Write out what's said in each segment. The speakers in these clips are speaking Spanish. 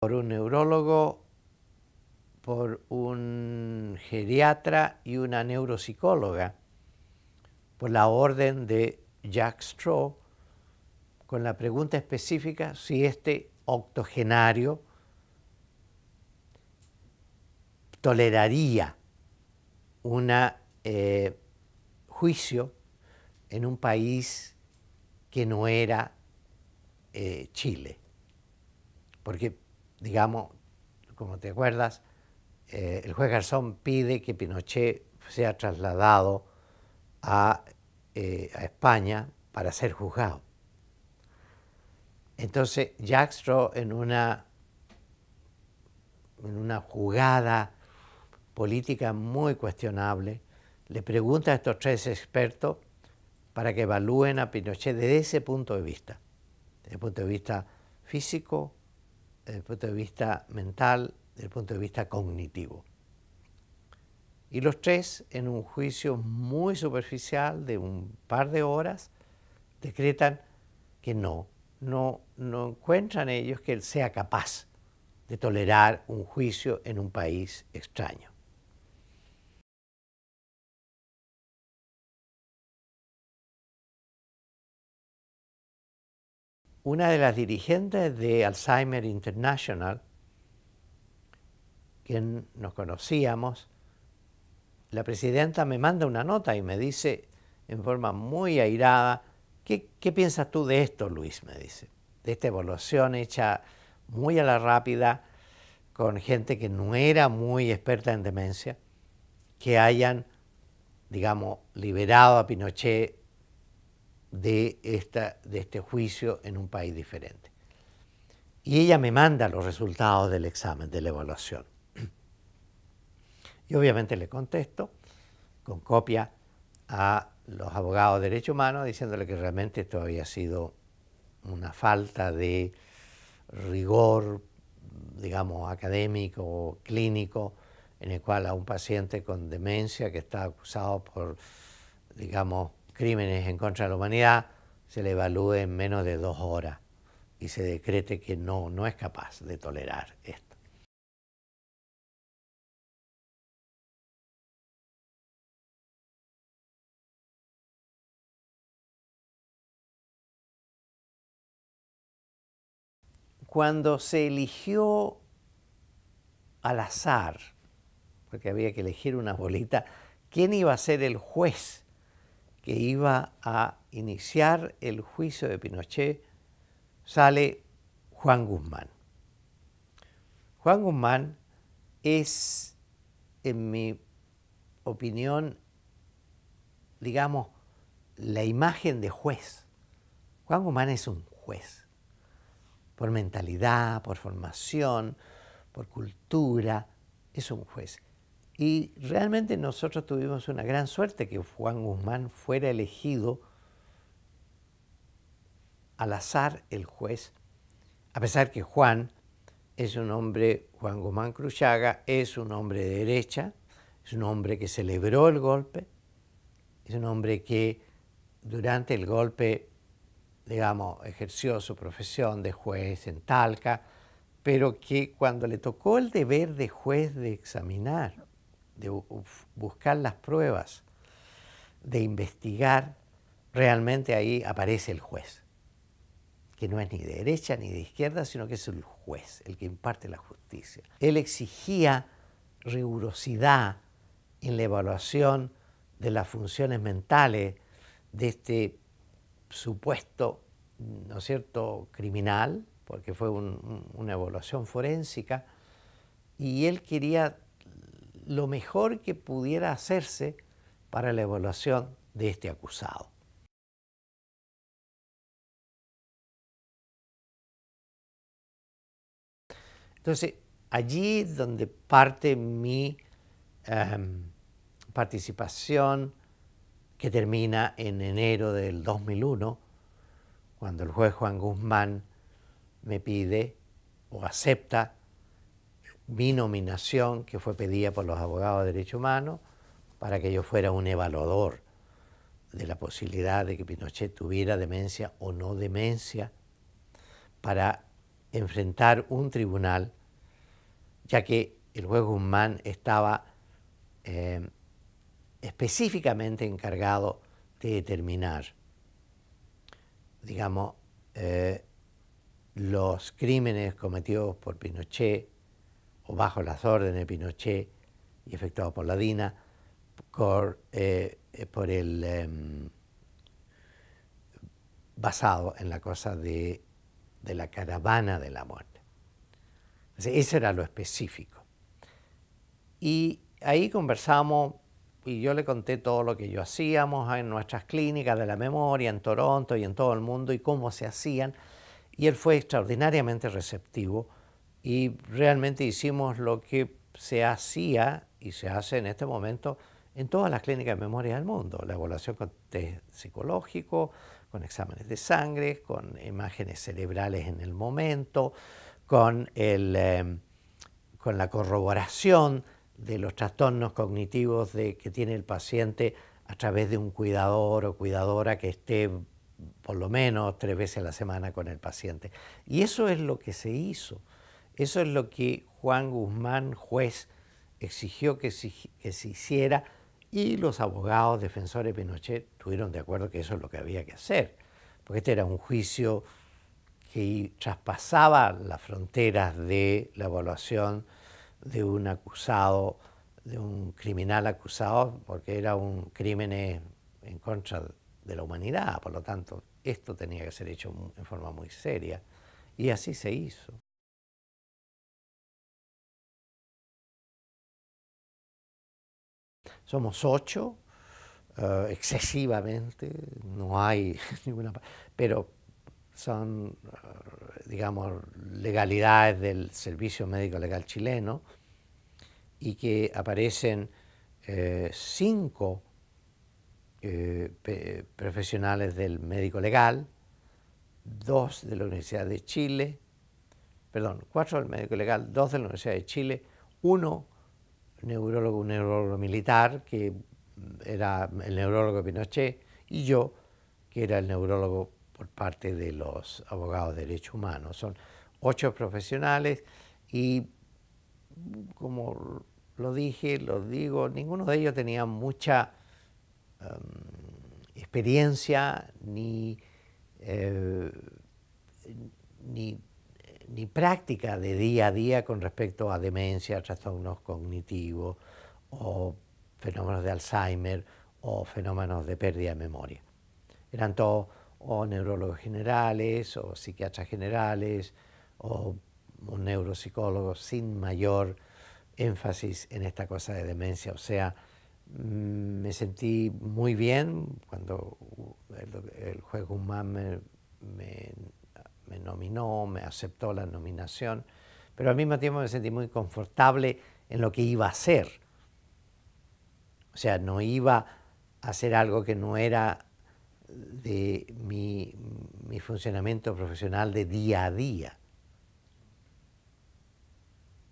por un neurólogo, por un geriatra y una neuropsicóloga, por la orden de Jack Straw, con la pregunta específica si este octogenario toleraría un eh, juicio en un país que no era eh, Chile. Porque digamos, como te acuerdas, eh, el juez Garzón pide que Pinochet sea trasladado a, eh, España para ser juzgado. Entonces, Jack en una, en una jugada política muy cuestionable, le pregunta a estos tres expertos para que evalúen a Pinochet desde ese punto de vista, desde el punto de vista físico, desde el punto de vista mental, desde el punto de vista cognitivo. Y los tres, en un juicio muy superficial de un par de horas, decretan que no, no, no encuentran ellos que él sea capaz de tolerar un juicio en un país extraño. una de las dirigentes de Alzheimer International, quien nos conocíamos, la presidenta me manda una nota y me dice en forma muy airada, ¿qué, piensas tú de esto, Luis? Me dice, de esta evolución hecha muy a la rápida con gente que no era muy experta en demencia, que hayan, digamos, liberado a Pinochet de, esta, de este juicio en un país diferente. Y ella me manda los resultados del examen, de la evaluación. Y obviamente le contesto con copia a los abogados de derechos humanos diciéndole que realmente esto había sido una falta de rigor, digamos, académico, clínico, en el cual a un paciente con demencia que está acusado por, digamos, crímenes en contra de la humanidad se le evalúe en menos de dos horas y se decrete que no, no es capaz de tolerar esto. Cuando se eligió al azar, porque había que elegir una bolita, quién iba a ser el juez que iba a iniciar el juicio de Pinochet, sale Juan Guzmán. Juan Guzmán es, en mi opinión, digamos, la imagen de juez. Juan Guzmán es un juez, por mentalidad, por formación, por cultura, es un juez. Y realmente nosotros tuvimos una gran suerte que Juan Guzmán fuera elegido al azar el juez, a pesar que Juan es un hombre, Juan Guzmán Cruzaga, es un hombre de derecha, es un hombre que celebró el golpe, es un hombre que durante el golpe, digamos, ejerció su profesión de juez en Talca, pero que cuando le tocó el deber de juez de examinar de buscar las pruebas, de investigar, realmente ahí aparece el juez, que no es ni de derecha ni de izquierda, sino que es el juez, el que imparte la justicia. Él exigía rigurosidad en la evaluación de las funciones mentales de este supuesto, ¿no es cierto?, criminal, porque fue una evaluación forénsica, y él quería lo mejor que pudiera hacerse para la evaluación de este acusado. Entonces, allí donde parte mi em, participación, que termina en enero del 2001, cuando el juez Juan Guzmán me pide o acepta mi nominación, que fue pedida por los abogados de derechos humanos, para que yo fuera un evaluador de la posibilidad de que Pinochet tuviera demencia o no demencia, para enfrentar un tribunal, ya que el juez Guzmán estaba eh, específicamente encargado de determinar, digamos, eh, los crímenes cometidos por Pinochet, o bajo las órdenes de Pinochet y efectuado por la DINA, por, eh, el, em, basado en la cosa de, la caravana de la muerte. Ese era lo específico. Y ahí conversamos y yo le conté todo lo que yo hacíamos en nuestras clínicas de la memoria, en Toronto y en todo el mundo, y cómo se hacían. Y él fue extraordinariamente receptivo y realmente hicimos lo que se hacía y se hace en este momento en todas las clínicas de memoria del mundo, la evaluación con test psicológico, con exámenes de sangre, con imágenes cerebrales en el momento, con, em, la corroboración de los trastornos cognitivos que tiene el paciente a través de un cuidador o cuidadora que esté por lo menos tres veces a la semana con el paciente. Y eso es lo que se hizo. Eso es lo que Juan Guzmán, juez, exigió que se, hiciera y los abogados defensores Pinochet tuvieron de acuerdo que eso es lo que había que hacer, porque este era un juicio que traspasaba las fronteras de la evaluación de un acusado, de un criminal acusado, porque era un crimen en contra de la humanidad, por lo tanto, esto tenía que ser hecho en forma muy seria, y así se hizo. somos ocho, eh, excesivamente, no hay ninguna... Pero son, eh, digamos, legalidades del Servicio Médico Legal chileno y que aparecen eh, cinco profesionales del médico legal, dos de la Universidad de Chile, perdón, cuatro del médico legal, dos de la Universidad de Chile, uno neurólogo, un neurólogo militar, que era el neurólogo Pinochet, y yo, que era el neurólogo por parte de los abogados de derechos humanos. Son ocho profesionales y, como lo dije, lo digo, ninguno de ellos tenía mucha em, experiencia ni, eh, ni ni práctica de día a día con respecto a demencia, trastornos cognitivos o fenómenos de Alzheimer o fenómenos de pérdida de memoria. Eran todos o neurólogos generales o psiquiatras generales o un neuropsicólogo sin mayor énfasis en esta cosa de demencia. O sea, mm, me sentí muy bien cuando el, juego juez Guzmán me me nominó, me aceptó la nominación, pero al mismo tiempo me sentí muy confortable en lo que iba a hacer. O sea, no iba a hacer algo que no era de mi, funcionamiento profesional de día a día.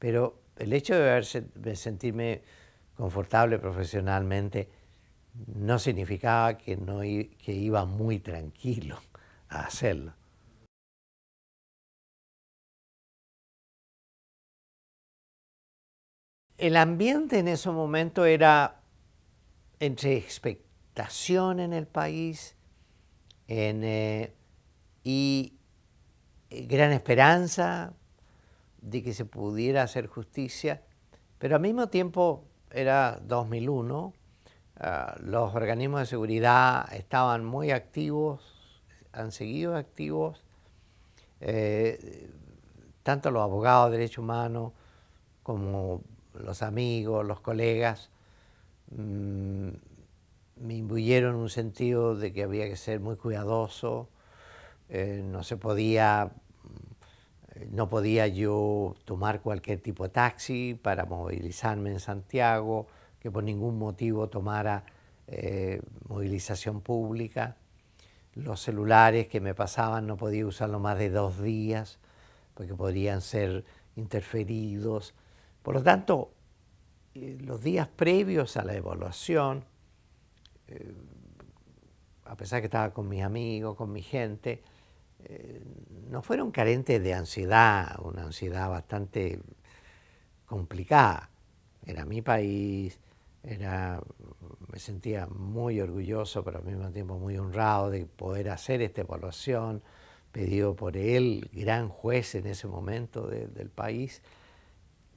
Pero el hecho de, sentirme confortable profesionalmente no significaba que, no, que iba muy tranquilo a hacerlo. El ambiente en ese momento era entre expectación en el país eh, y eh, gran esperanza de que se pudiera hacer justicia, pero al mismo tiempo era 2001, ah, los organismos de seguridad estaban muy activos, han seguido activos, eh, tanto los abogados de derechos humanos como los amigos, los colegas, mm, me imbuyeron un sentido de que había que ser muy cuidadoso, eh, no se mm, podía, yo tomar cualquier tipo de taxi para movilizarme en Santiago, que por ningún motivo tomara eh, movilización pública. Los celulares que me pasaban no podía usarlo más de dos días porque podrían ser interferidos. Por lo tanto, eh, los días previos a la evaluación, eh, a pesar que estaba con mis amigos, con mi gente, eh, no fueron carentes de ansiedad, una ansiedad bastante complicada. Era mi país, me sentía muy orgulloso, pero al mismo tiempo muy honrado de poder hacer esta evaluación, pedido por él, gran juez en ese momento del país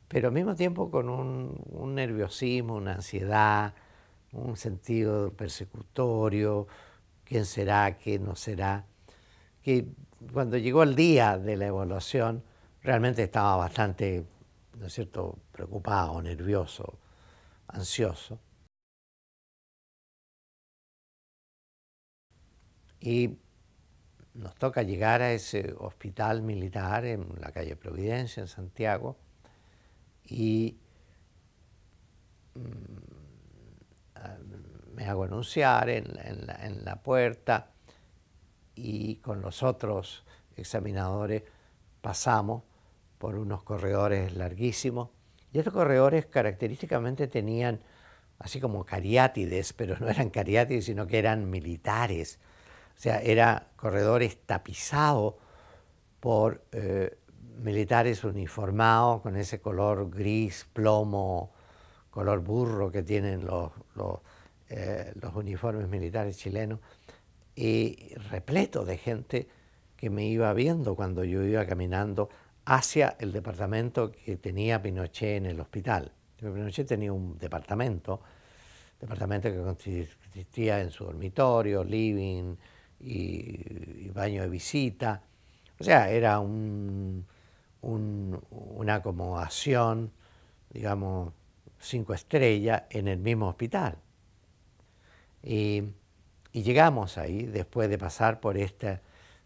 pero al mismo tiempo con un, nerviosismo, una ansiedad, un sentido persecutorio, quién será, quién no será, que cuando llegó el día de la evaluación realmente estaba bastante, ¿no es cierto?, preocupado, nervioso, ansioso. Y nos toca llegar a ese hospital militar en la calle Providencia, en Santiago, y mm, me hago anunciar en, la, puerta y con los otros examinadores pasamos por unos corredores larguísimos y estos corredores característicamente tenían así como cariátides, pero no eran cariátides, sino que eran militares. O sea, eran corredores tapizados por eh, militares uniformados con ese color gris, plomo, color burro que tienen los, eh, los, uniformes militares chilenos, y repleto de gente que me iba viendo cuando yo iba caminando hacia el departamento que tenía Pinochet en el hospital. Pinochet tenía un departamento, departamento que consistía en su dormitorio, living y baño de visita. O sea, era un, una acomodación, digamos, cinco estrellas en el mismo hospital. Y, llegamos ahí después de pasar por,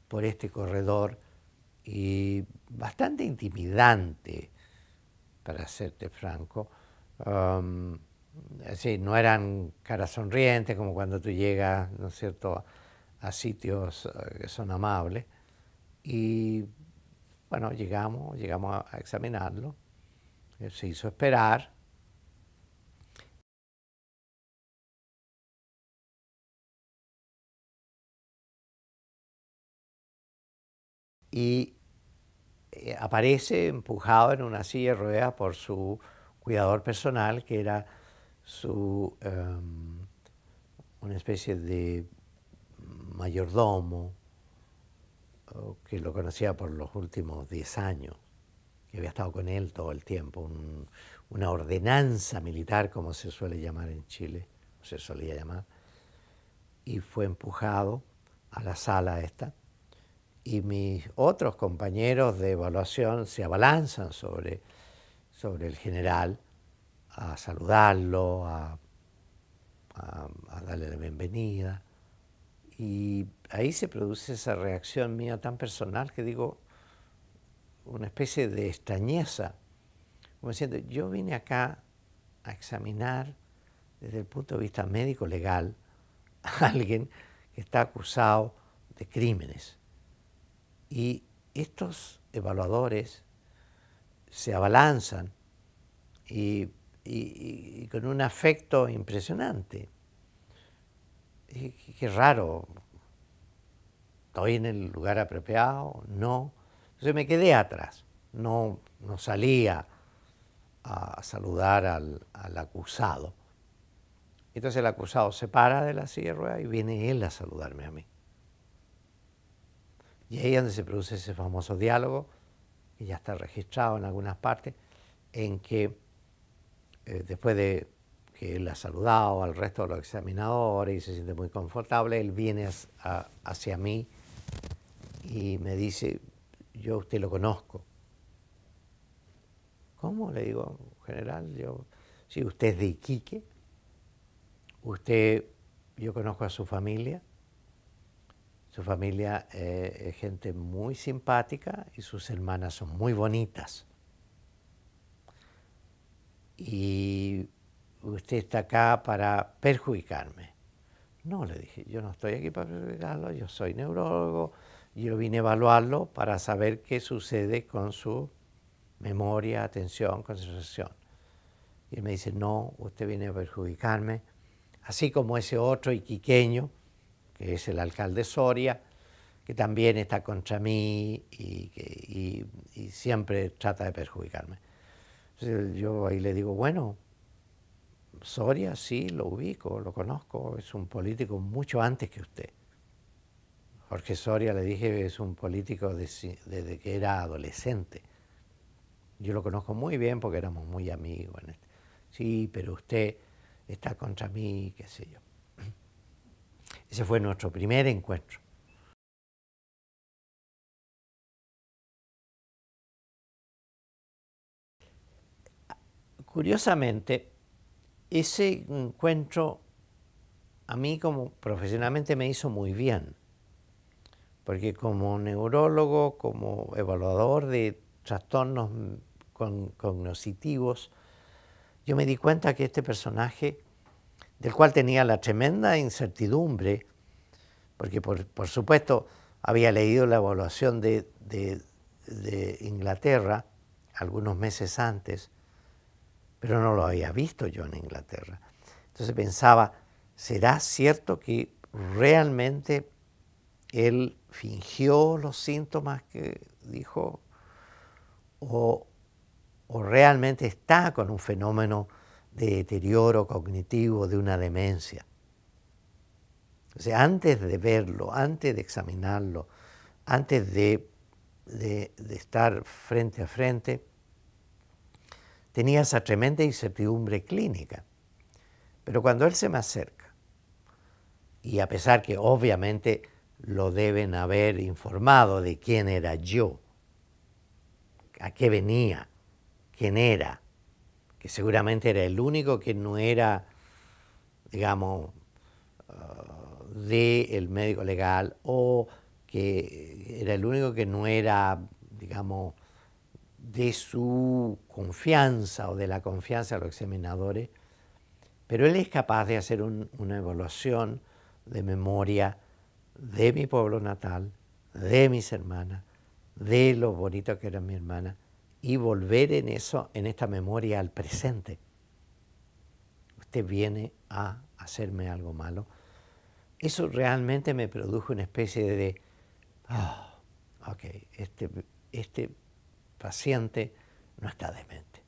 por este corredor y bastante intimidante, para serte franco. Um, no eran caras sonrientes como cuando tú llegas, ¿no es cierto?, a sitios eh, que son amables. Y bueno, llegamos, llegamos a, examinarlo, eh, se hizo esperar. Y eh, aparece empujado en una silla rueda por su cuidador personal, que era su, em, una especie de mayordomo, que lo conocía por los últimos 10 años, que había estado con él todo el tiempo, una ordenanza militar, como se suele llamar en Chile, se solía llamar, y fue empujado a la sala esta, y mis otros compañeros de evaluación se abalanzan sobre, sobre el general a saludarlo, a darle la bienvenida. Y ahí se produce esa reacción mía tan personal que digo, una especie de extrañeza, como diciendo, yo vine acá a examinar desde el punto de vista médico-legal a alguien que está acusado de crímenes. Y estos evaluadores se abalanzan y, y con un afecto impresionante qué, raro, ¿estoy en el lugar apropiado? No. Entonces me quedé atrás, no, no salía a saludar al, acusado. Entonces el acusado se para de la sierra y viene él a saludarme a mí. Y ahí es donde se produce ese famoso diálogo, que ya está registrado en algunas partes, en que eh, después de que él ha saludado al resto de los examinadores y se siente muy confortable, él viene hacia mí y me dice, yo usted lo conozco. ¿Cómo? Le digo, general, yo, si sí, usted es de Iquique, usted, yo conozco a su familia, su familia eh, es gente muy simpática y sus hermanas son muy bonitas. Y usted está acá para perjudicarme. No, le dije, yo no estoy aquí para perjudicarlo, yo soy neurólogo, yo vine a evaluarlo para saber qué sucede con su memoria, atención, concentración. Y él me dice, no, usted viene a perjudicarme, así como ese otro iquiqueño, que es el alcalde Soria, que también está contra mí y, y siempre trata de perjudicarme. Entonces yo ahí le digo, bueno, Soria sí lo ubico, lo conozco, es un político mucho antes que usted. Jorge Soria, le dije, es un político desde, que era adolescente. Yo lo conozco muy bien porque éramos muy amigos. Este. Sí, pero usted está contra mí, qué sé yo. Ese fue nuestro primer encuentro. Curiosamente, ese encuentro a mí como profesionalmente me hizo muy bien, porque como neurólogo, como evaluador de trastornos cognitivos, yo me di cuenta que este personaje, del cual tenía la tremenda incertidumbre, porque por, supuesto había leído la evaluación de Inglaterra algunos meses antes, pero no lo había visto yo en Inglaterra. Entonces pensaba, ¿será cierto que realmente él fingió los síntomas que dijo? ¿O, realmente está con un fenómeno de deterioro cognitivo, de una demencia? O sea, antes de verlo, antes de examinarlo, antes de estar frente a frente, tenía esa tremenda incertidumbre clínica. Pero cuando él se me acerca, y a pesar que obviamente lo deben haber informado de quién era yo, a qué venía, quién era, que seguramente era el único que no era, digamos, del uh, de el médico legal o que era el único que no era, digamos, de su confianza o de la confianza de los examinadores, pero él es capaz de hacer una evaluación de memoria de mi pueblo natal, de mis hermanas, de lo bonito que era mi hermana y volver en eso, en esta memoria al presente. Usted viene a hacerme algo malo. Eso realmente me produjo una especie de, ah, ok, este, este paciente no está demente.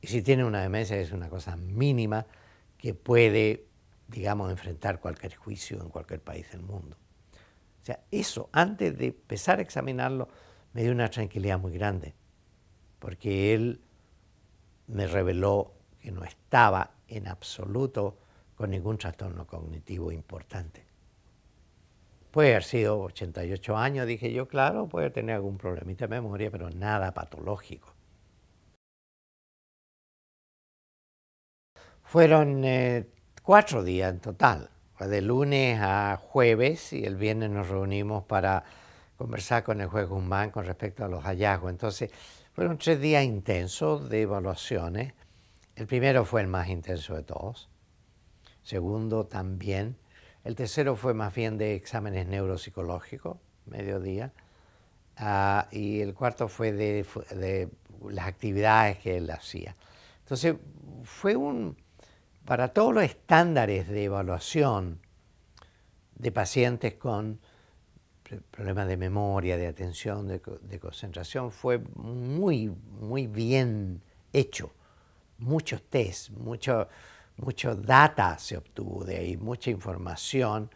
Y si tiene una demencia es una cosa mínima que puede, digamos, enfrentar cualquier juicio en cualquier país del mundo. O sea, eso, antes de empezar a examinarlo, me dio una tranquilidad muy grande, porque él me reveló que no estaba en absoluto con ningún trastorno cognitivo importante. Puede haber sido 88 años, dije yo, claro, puede tener algún problemita de memoria, pero nada patológico. Fueron eh, cuatro días en total, de lunes a jueves, y el viernes nos reunimos para conversar con el juez Guzmán con respecto a los hallazgos. Entonces, fueron tres días intensos de evaluaciones. El primero fue el más intenso de todos. Segundo, también el tercero fue más bien de exámenes neuropsicológicos, mediodía. Ah, y el cuarto fue de, las actividades que él hacía. Entonces, fue un, para todos los estándares de evaluación de pacientes con problemas de memoria, de atención, de, de concentración, fue muy, muy bien hecho. Muchos tests, muchos mucho data se obtuvo de ahí, mucha información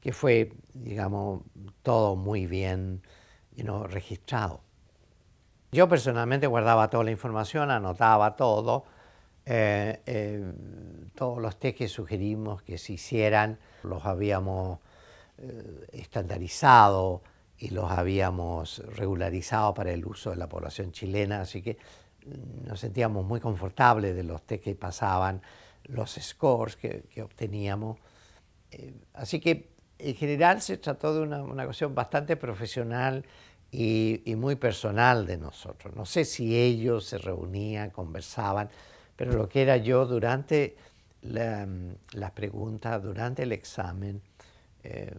que fue, digamos, todo muy bien registrado. Yo personalmente guardaba toda la información, anotaba todo, eh, eh, todos los test que sugerimos que se hicieran los habíamos eh, estandarizado y los habíamos regularizado para el uso de la población chilena, así que mm, nos sentíamos muy confortables de los test que pasaban los scores que, obteníamos. Eh, así que en general se trató de una, cuestión bastante profesional y, muy personal de nosotros. No sé si ellos se reunían, conversaban, pero lo que era yo durante las preguntas, durante el examen, eh,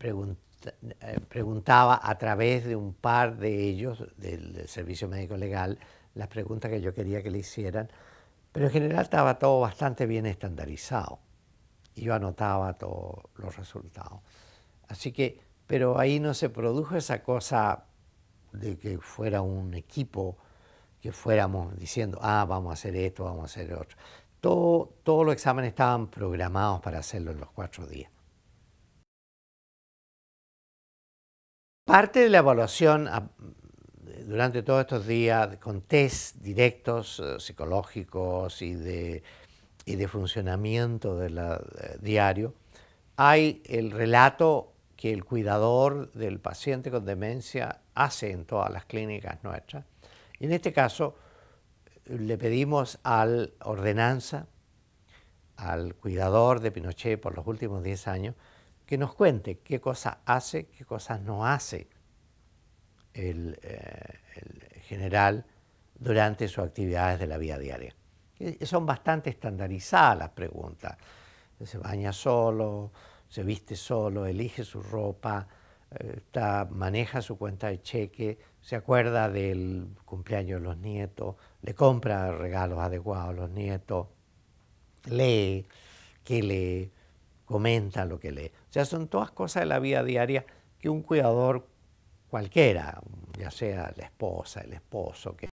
eh, preguntaba a través de un par de ellos, del servicio médico legal, las preguntas que yo quería que le hicieran pero en general estaba todo bastante bien estandarizado. Y yo anotaba todos los resultados. Así que, pero ahí no se produjo esa cosa de que fuera un equipo, que fuéramos diciendo, ah, vamos a hacer esto, vamos a hacer otro. todos los exámenes estaban programados para hacerlo en los cuatro días. Parte de la evaluación durante todos estos días con test directos eh, psicológicos y de, y de funcionamiento eh, diario, hay el relato que el cuidador del paciente con demencia hace en todas las clínicas nuestras. Y en este caso le pedimos al ordenanza, al cuidador de Pinochet por los últimos 10 años, que nos cuente qué cosas hace, qué cosas no hace eh, el, general durante sus actividades de la vida diaria. son bastante estandarizadas las preguntas. Se baña solo, se viste solo, elige su ropa, eh, maneja su cuenta de cheque, se acuerda del cumpleaños de los nietos, le compra regalos adecuados a los nietos, lee, que lee, comenta lo que lee. O sea, son todas cosas de la vida diaria que un cuidador cualquiera, ya sea la esposa, el esposo, que